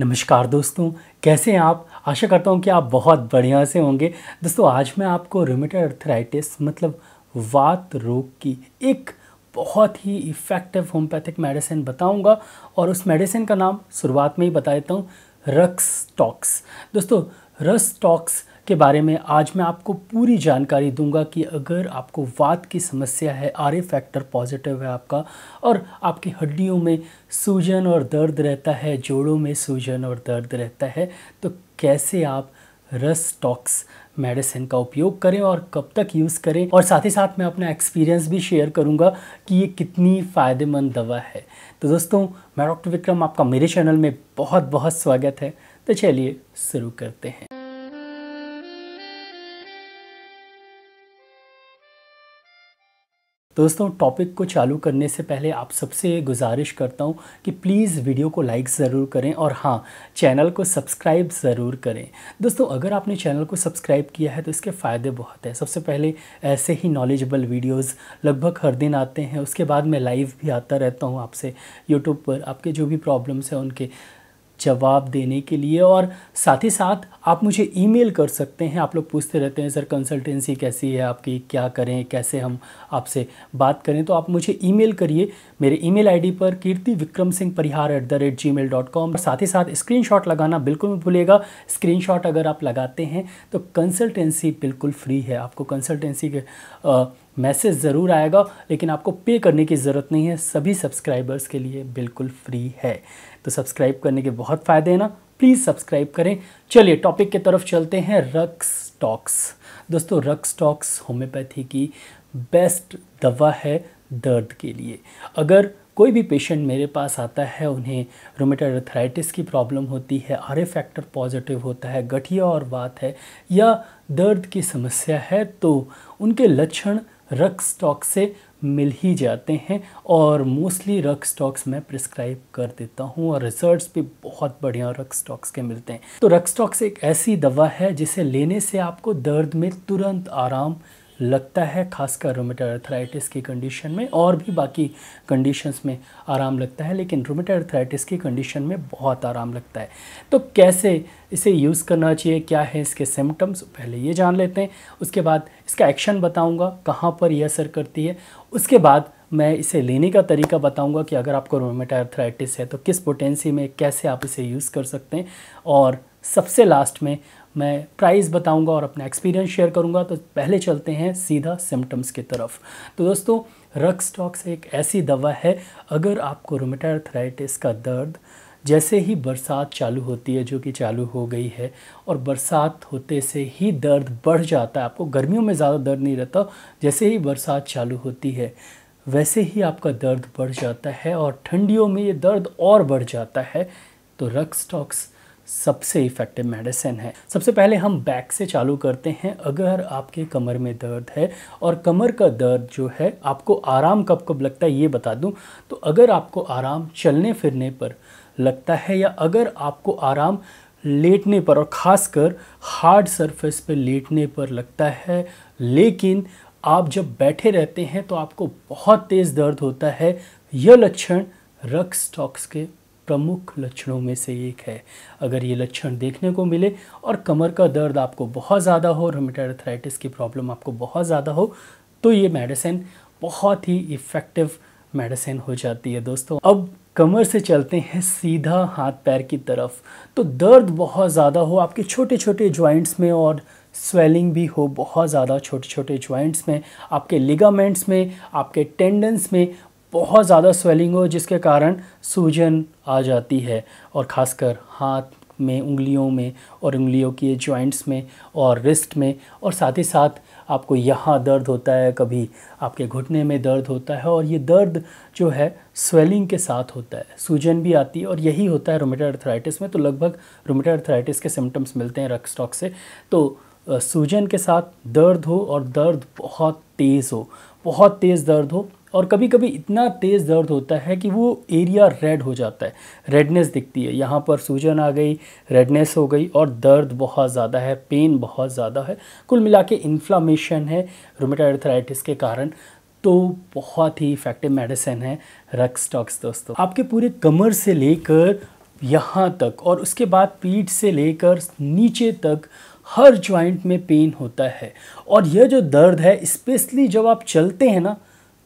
नमस्कार दोस्तों कैसे हैं आप आशा करता हूं कि आप बहुत बढ़िया से होंगे दोस्तों आज मैं आपको रिमिटेड अर्थराइटिस मतलब वात रोग की एक बहुत ही इफ़ेक्टिव होम्योपैथिक मेडिसिन बताऊंगा और उस मेडिसिन का नाम शुरुआत में ही बता देता हूँ रक्स टॉक्स दोस्तों रस टॉक्स के बारे में आज मैं आपको पूरी जानकारी दूंगा कि अगर आपको वात की समस्या है आर फैक्टर पॉजिटिव है आपका और आपकी हड्डियों में सूजन और दर्द रहता है जोड़ों में सूजन और दर्द रहता है तो कैसे आप रस टॉक्स मेडिसिन का उपयोग करें और कब तक यूज़ करें और साथ ही साथ मैं अपना एक्सपीरियंस भी शेयर करूंगा कि ये कितनी फ़ायदेमंद दवा है तो दोस्तों मैं डॉक्टर विक्रम आपका मेरे चैनल में बहुत बहुत स्वागत है तो चलिए शुरू करते हैं दोस्तों टॉपिक को चालू करने से पहले आप सबसे गुजारिश करता हूँ कि प्लीज़ वीडियो को लाइक ज़रूर करें और हाँ चैनल को सब्सक्राइब ज़रूर करें दोस्तों अगर आपने चैनल को सब्सक्राइब किया है तो इसके फ़ायदे बहुत हैं सबसे पहले ऐसे ही नॉलेजेबल वीडियोस लगभग हर दिन आते हैं उसके बाद मैं लाइव भी आता रहता हूँ आपसे यूट्यूब पर आपके जो भी प्रॉब्लम्स हैं उनके जवाब देने के लिए और साथ ही साथ आप मुझे ईमेल कर सकते हैं आप लोग पूछते रहते हैं सर कंसल्टेंसी कैसी है आपकी क्या करें कैसे हम आपसे बात करें तो आप मुझे ईमेल करिए मेरे ईमेल आईडी पर Kirti Vikram Singh Parihar at the rate gmail dot com साथ ही साथ स्क्रीनशॉट लगाना बिल्कुल भी भूलेगा स्क्रीन अगर आप लगाते हैं तो कंसल्टेंसी बिल्कुल फ्री है आपको कंसल्टेंसी के मैसेज ज़रूर आएगा लेकिन आपको पे करने की ज़रूरत नहीं है सभी सब्सक्राइबर्स के लिए बिल्कुल फ्री है तो सब्सक्राइब करने के बहुत फ़ायदे हैं ना प्लीज़ सब्सक्राइब करें चलिए टॉपिक की तरफ चलते हैं रक्स टॉक्स दोस्तों रक्स टॉक्स होम्योपैथी की बेस्ट दवा है दर्द के लिए अगर कोई भी पेशेंट मेरे पास आता है उन्हें रोमेटाइड की प्रॉब्लम होती है आर फैक्टर पॉजिटिव होता है गठिया और बात है या दर्द की समस्या है तो उनके लक्षण रक्स टॉक्स से मिल ही जाते हैं और मोस्टली रक स्टॉक्स मैं प्रिस्क्राइब कर देता हूँ और रिजल्ट्स भी बहुत बढ़िया रक स्टॉक्स के मिलते हैं तो रक स्टॉक्स एक ऐसी दवा है जिसे लेने से आपको दर्द में तुरंत आराम लगता है खासकर रोमेटर अर्थराइटिस की कंडीशन में और भी बाकी कंडीशंस में आराम लगता है लेकिन रोमेटर अर्थराइटिस की कंडीशन में बहुत आराम लगता है तो कैसे इसे यूज़ करना चाहिए क्या है इसके सिम्टम्स पहले ये जान लेते हैं उसके बाद इसका एक्शन बताऊँगा कहाँ पर यह असर करती है उसके बाद मैं इसे लेने का तरीका बताऊँगा कि अगर आपको रोमेटा अर्थराइटिस है तो किस पोटेंसी में कैसे आप इसे यूज़ कर सकते हैं और सबसे लास्ट में मैं प्राइस बताऊंगा और अपना एक्सपीरियंस शेयर करूंगा तो पहले चलते हैं सीधा सिम्टम्स की तरफ तो दोस्तों रक्स एक ऐसी दवा है अगर आपको रोमेटाइड का दर्द जैसे ही बरसात चालू होती है जो कि चालू हो गई है और बरसात होते से ही दर्द बढ़ जाता है आपको गर्मियों में ज़्यादा दर्द नहीं रहता जैसे ही बरसात चालू होती है वैसे ही आपका दर्द बढ़ जाता है और ठंडियों में ये दर्द और बढ़ जाता है तो रक्स टॉक्स सबसे इफ़ेक्टिव मेडिसिन है सबसे पहले हम बैक से चालू करते हैं अगर आपके कमर में दर्द है और कमर का दर्द जो है आपको आराम कब कब लगता है ये बता दूँ तो अगर आपको आराम चलने फिरने पर लगता है या अगर आपको आराम लेटने पर और ख़ासकर हार्ड सरफेस पर लेटने पर लगता है लेकिन आप जब बैठे रहते हैं तो आपको बहुत तेज़ दर्द होता है यह लक्षण रक्स टॉक्स के प्रमुख लक्षणों में से एक है अगर ये लक्षण देखने को मिले और कमर का दर्द आपको बहुत ज़्यादा हो रोमेटेड की प्रॉब्लम आपको बहुत ज़्यादा हो तो ये मेडिसिन बहुत ही इफ़ेक्टिव मेडिसिन हो जाती है दोस्तों अब कमर से चलते हैं सीधा हाथ पैर की तरफ तो दर्द बहुत ज़्यादा हो आपके छोटे छोटे जॉइंट्स में और स्वेलिंग भी हो बहुत ज़्यादा छोटे छोटे जॉइंट्स में आपके लिगामेंट्स में आपके टेंडन्स में बहुत ज़्यादा स्वेलिंग हो जिसके कारण सूजन आ जाती है और ख़ासकर हाथ में उंगलियों में और उंगलियों के जॉइंट्स में और रिस्ट में और साथ ही साथ आपको यहाँ दर्द होता है कभी आपके घुटने में दर्द होता है और ये दर्द जो है स्वेलिंग के साथ होता है सूजन भी आती है और यही होता है रोमेटर अर्थराइटिस में तो लगभग रोमेटर अर्थराइटिस के सिम्टम्स मिलते हैं रक्स स्टॉक से तो सूजन के साथ दर्द हो और दर्द बहुत तेज़ हो बहुत तेज़ दर्द हो और कभी कभी इतना तेज़ दर्द होता है कि वो एरिया रेड हो जाता है रेडनेस दिखती है यहाँ पर सूजन आ गई रेडनेस हो गई और दर्द बहुत ज़्यादा है पेन बहुत ज़्यादा है कुल मिला के इन्फ्लामेशन है रोमेटाइड के कारण तो बहुत ही इफेक्टिव मेडिसिन है रक्स टॉक्स दोस्तों आपके पूरे कमर से लेकर यहाँ तक और उसके बाद पीठ से लेकर नीचे तक हर ज्वाइंट में पेन होता है और यह जो दर्द है स्पेशली जब आप चलते हैं ना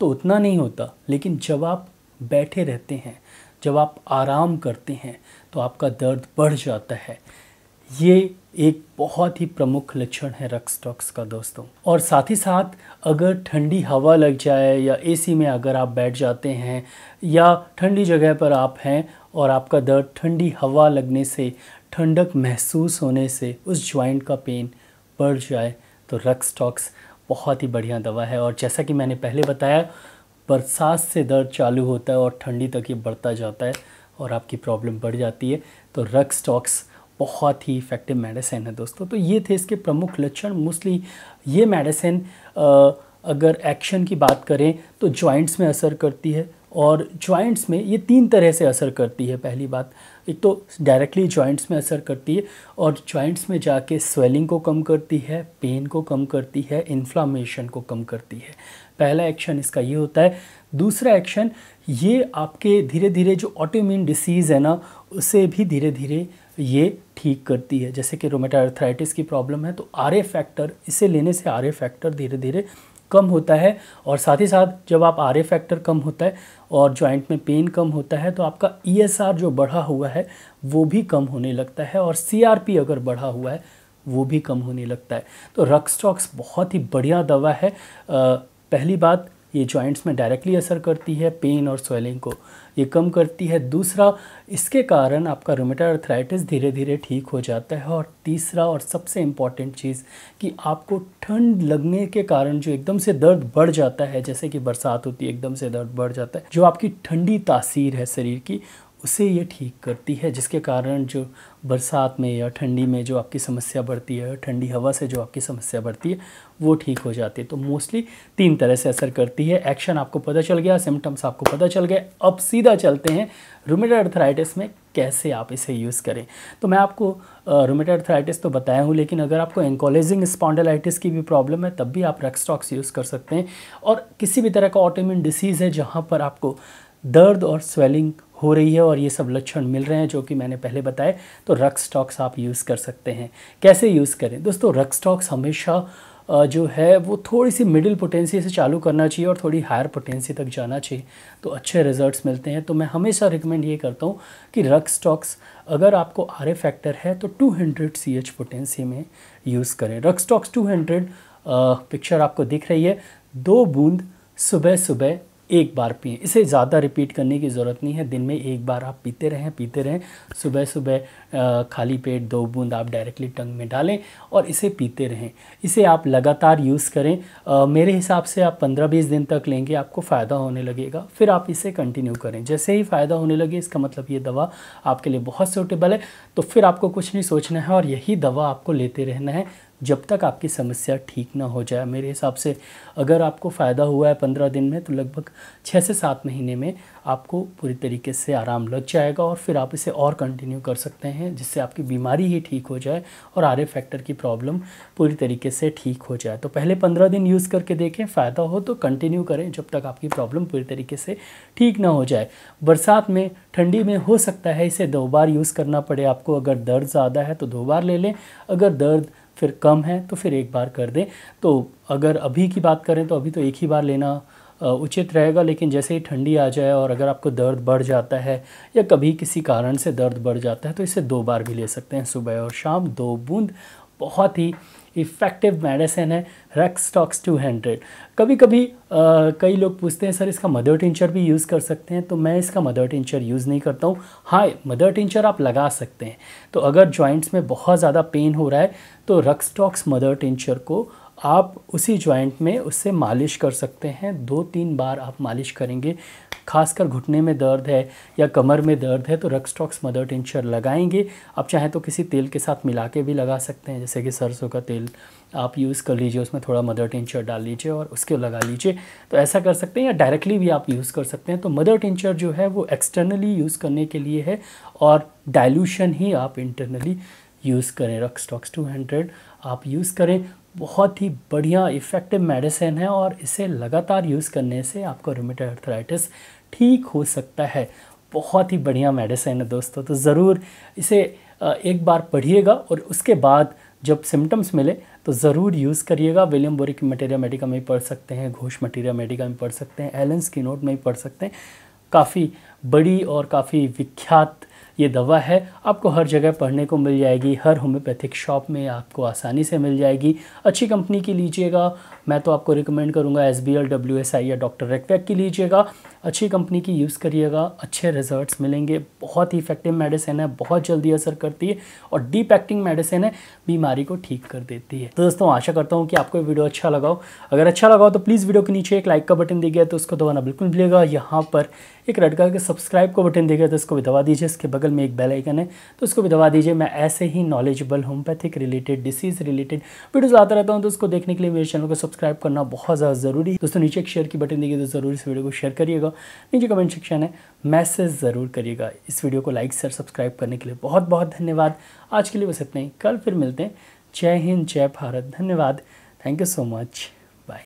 तो उतना नहीं होता लेकिन जब आप बैठे रहते हैं जब आप आराम करते हैं तो आपका दर्द बढ़ जाता है ये एक बहुत ही प्रमुख लक्षण है रक्स टॉक्स का दोस्तों और साथ ही साथ अगर ठंडी हवा लग जाए या एसी में अगर आप बैठ जाते हैं या ठंडी जगह पर आप हैं और आपका दर्द ठंडी हवा लगने से ठंडक महसूस होने से उस ज्वाइंट का पेन बढ़ जाए तो रक्स टॉक्स बहुत ही बढ़िया दवा है और जैसा कि मैंने पहले बताया बरसात से दर्द चालू होता है और ठंडी तक ये बढ़ता जाता है और आपकी प्रॉब्लम बढ़ जाती है तो रग स्टॉक्स बहुत ही इफ़ेक्टिव मेडिसिन है दोस्तों तो ये थे इसके प्रमुख लक्षण मोस्टली ये मेडिसिन अगर एक्शन की बात करें तो जॉइंट्स में असर करती है और जॉइंट्स में ये तीन तरह से असर करती है पहली बात एक तो डायरेक्टली जॉइंट्स में असर करती है और जॉइंट्स में जाके स्वेलिंग को कम करती है पेन को कम करती है इन्फ्लामेशन को कम करती है पहला एक्शन इसका ये होता है दूसरा एक्शन ये आपके धीरे धीरे जो ऑटोमिन डिसीज़ है ना उसे भी धीरे धीरे ये ठीक करती है जैसे कि रोमेटार्थराइटिस की प्रॉब्लम है तो आर फैक्टर इसे लेने से आर फैक्टर धीरे धीरे कम होता है और साथ ही साथ जब आप आर फैक्टर कम होता है और जॉइंट में पेन कम होता है तो आपका ई e जो बढ़ा हुआ है वो भी कम होने लगता है और सी अगर बढ़ा हुआ है वो भी कम होने लगता है तो रक्सटॉक्स बहुत ही बढ़िया दवा है आ, पहली बात ये जॉइंट्स में डायरेक्टली असर करती है पेन और स्वेलिंग को ये कम करती है दूसरा इसके कारण आपका रोमेटा अर्थराइटिस धीरे धीरे ठीक हो जाता है और तीसरा और सबसे इम्पॉर्टेंट चीज़ कि आपको ठंड लगने के कारण जो एकदम से दर्द बढ़ जाता है जैसे कि बरसात होती है एकदम से दर्द बढ़ जाता है जो आपकी ठंडी तासीर है शरीर की उसे ये ठीक करती है जिसके कारण जो बरसात में या ठंडी में जो आपकी समस्या बढ़ती है ठंडी हवा से जो आपकी समस्या बढ़ती है वो ठीक हो जाती है तो मोस्टली तीन तरह से असर करती है एक्शन आपको पता चल गया सिम्टम्स आपको पता चल गया अब सीधा चलते हैं रोमेटेड अर्थराइटिस में कैसे आप इसे यूज़ करें तो मैं आपको रोमेटेड अर्थराइटिस तो बताया हूँ लेकिन अगर आपको एंकोलेजिंग स्पॉन्डलाइटिस की भी प्रॉब्लम है तब भी आप रेक्सटॉक्स यूज़ कर सकते हैं और किसी भी तरह का ऑटोमिन डिसीज़ है जहाँ पर आपको दर्द और स्वेलिंग हो रही है और ये सब लक्षण मिल रहे हैं जो कि मैंने पहले बताए तो रक्स टॉक्स आप यूज़ कर सकते हैं कैसे यूज़ करें दोस्तों रक्स टॉक्स हमेशा जो है वो थोड़ी सी मिडिल पोटेंसी से चालू करना चाहिए और थोड़ी हायर पोटेंसी तक जाना चाहिए तो अच्छे रिजल्ट्स मिलते हैं तो मैं हमेशा रिकमेंड ये करता हूँ कि रग स्टॉक्स अगर आपको आर फैक्टर है तो 200 हंड्रेड सी एच पोटेंसी में यूज़ करें रग स्टॉक्स हंड्रेड पिक्चर आपको दिख रही है दो बूंद सुबह सुबह एक बार पिए इसे ज़्यादा रिपीट करने की ज़रूरत नहीं है दिन में एक बार आप पीते रहें पीते रहें सुबह सुबह खाली पेट दो बूंद आप डायरेक्टली टंग में डालें और इसे पीते रहें इसे आप लगातार यूज़ करें आ, मेरे हिसाब से आप पंद्रह बीस दिन तक लेंगे आपको फ़ायदा होने लगेगा फिर आप इसे कंटिन्यू करें जैसे ही फ़ायदा होने लगे इसका मतलब ये दवा आपके लिए बहुत सूटेबल है तो फिर आपको कुछ नहीं सोचना है और यही दवा आपको लेते रहना है जब तक आपकी समस्या ठीक ना हो जाए मेरे हिसाब से अगर आपको फ़ायदा हुआ है पंद्रह दिन में तो लगभग छः से सात महीने में आपको पूरी तरीके से आराम लग जाएगा और फिर आप इसे और कंटिन्यू कर सकते हैं जिससे आपकी बीमारी ही ठीक हो जाए और आर फैक्टर की प्रॉब्लम पूरी तरीके से ठीक हो जाए तो पहले पंद्रह दिन यूज़ करके देखें फ़ायदा हो तो कंटिन्यू करें जब तक आपकी प्रॉब्लम पूरी तरीके से ठीक ना हो जाए बरसात में ठंडी में हो सकता है इसे दो बार यूज़ करना पड़े आपको अगर दर्द ज़्यादा है तो दो बार ले लें अगर दर्द फिर कम है तो फिर एक बार कर दें तो अगर अभी की बात करें तो अभी तो एक ही बार लेना उचित रहेगा लेकिन जैसे ही ठंडी आ जाए और अगर आपको दर्द बढ़ जाता है या कभी किसी कारण से दर्द बढ़ जाता है तो इसे दो बार भी ले सकते हैं सुबह और शाम दो बूंद बहुत ही इफ़ेक्टिव मेडिसिन है रेक्स टॉक्स टू हंड्रेड कभी कभी आ, कई लोग पूछते हैं सर इसका मदर टिंचर भी यूज़ कर सकते हैं तो मैं इसका मदर टिंचर यूज़ नहीं करता हूँ हाँ मदर टिंचर आप लगा सकते हैं तो अगर जॉइंट्स में बहुत ज़्यादा पेन हो रहा है तो रक्स टॉक्स मदर टिंचर को आप उसी जॉइंट में उससे मालिश कर सकते हैं दो तीन बार आप मालिश करेंगे खासकर घुटने में दर्द है या कमर में दर्द है तो रक्सटॉक्स मदर टिंचर लगाएंगे आप चाहें तो किसी तेल के साथ मिला के भी लगा सकते हैं जैसे कि सरसों का तेल आप यूज़ कर लीजिए उसमें थोड़ा मदर टिंचर डाल लीजिए और उसके लगा लीजिए तो ऐसा कर सकते हैं या डायरेक्टली भी आप यूज़ कर सकते हैं तो मदर टिंचर जो है वो एक्सटर्नली यूज़ करने के लिए है और डायल्यूशन ही आप इंटरनली यूज़ करें रक्सटॉक्स टू हंड्रेड आप यूज़ करें बहुत ही बढ़िया इफ़ेक्टिव मेडिसिन है और इसे लगातार यूज़ करने से आपको रोमेटो अर्थराइटिस ठीक हो सकता है बहुत ही बढ़िया मेडिसिन है दोस्तों तो ज़रूर इसे एक बार पढ़िएगा और उसके बाद जब सिम्टम्स मिले तो ज़रूर यूज़ करिएगा विलियम बोरिक मटेरिया मेडिका में पढ़ सकते हैं घोष मटेरिया मेडिका में पढ़ सकते हैं एलेंस की नोट में पढ़ सकते हैं काफ़ी बड़ी और काफ़ी विख्यात ये दवा है आपको हर जगह पढ़ने को मिल जाएगी हर होम्योपैथिक शॉप में आपको आसानी से मिल जाएगी अच्छी कंपनी की लीजिएगा मैं तो आपको रिकमेंड करूँगा S B L W S I या डॉक्टर रेकवैक की लीजिएगा अच्छी कंपनी की यूज़ करिएगा अच्छे रिजल्ट्स मिलेंगे बहुत ही इफेक्टिव मेडिसिन है बहुत जल्दी असर करती है और डीप एक्टिंग मेडिसिन है बीमारी को ठीक कर देती है तो दोस्तों आशा करता हूँ कि आपको वीडियो अच्छा लगाओ अगर अच्छा लगाओ तो प्लीज़ वीडियो के नीचे एक लाइक का बटन दिया गया तो उसको दबाना बिल्कुल मिलेगा यहाँ पर एक रेड कलर के सब्सक्राइब को बटन देगा तो इसको भी दबा दीजिए इसके बगल में एक बेल आइकन है तो उसको भी दबा दीजिए मैं ऐसे ही knowledgeable homeopathic related disease related videos आता रहता हूँ तो उसको देखने के लिए मेरे चैनल को सब्सक्राइब करना बहुत ज़्यादा ज़रूरी दोस्तों नीचे एक शेयर की बटन देगी तो ज़रूर इस वीडियो को शेयर करिएगा नीचे कमेंट सेक्शन है मैसेज ज़रूर करिएगा इस वीडियो को लाइक शेयर सब्सक्राइब करने के लिए बहुत बहुत धन्यवाद आज के लिए बस इतना ही कल फिर मिलते हैं जय हिंद जय भारत धन्यवाद थैंक यू सो मच